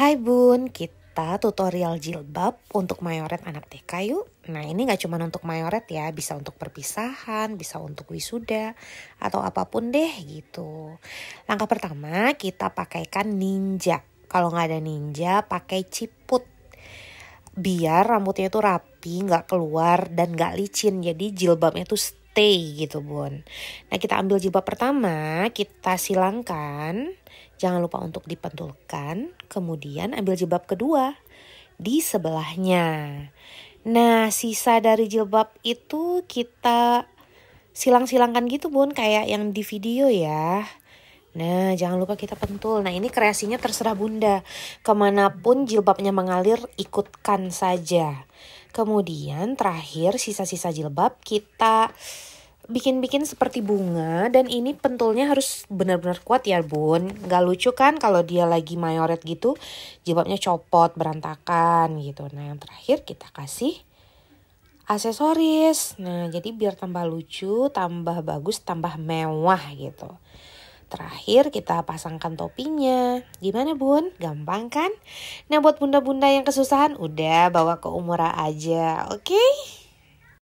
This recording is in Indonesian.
Hai Bun, kita tutorial jilbab untuk mayoret anak TK yuk. Nah ini gak cuma untuk mayoret ya, bisa untuk perpisahan, bisa untuk wisuda, atau apapun deh gitu. Langkah pertama kita pakaikan ninja. Kalau gak ada ninja pakai ciput. Biar rambutnya itu rapi, gak keluar dan gak licin. Jadi jilbabnya itu T gitu bun. Nah kita ambil jilbab pertama, kita silangkan, jangan lupa untuk dipentulkan, kemudian ambil jilbab kedua di sebelahnya. Nah sisa dari jilbab itu kita silang-silangkan gitu bun, kayak yang di video ya. Nah, jangan lupa kita pentul. Nah, ini kreasinya terserah bunda. Kemanapun jilbabnya mengalir, ikutkan saja. Kemudian terakhir sisa-sisa jilbab kita bikin-bikin seperti bunga dan ini pentulnya harus benar-benar kuat ya bun Gak lucu kan kalau dia lagi mayoret gitu jilbabnya copot berantakan gitu Nah yang terakhir kita kasih aksesoris Nah jadi biar tambah lucu, tambah bagus, tambah mewah gitu Terakhir kita pasangkan topinya. Gimana bun? Gampang kan? Nah buat bunda-bunda yang kesusahan udah bawa ke umura aja oke? Okay?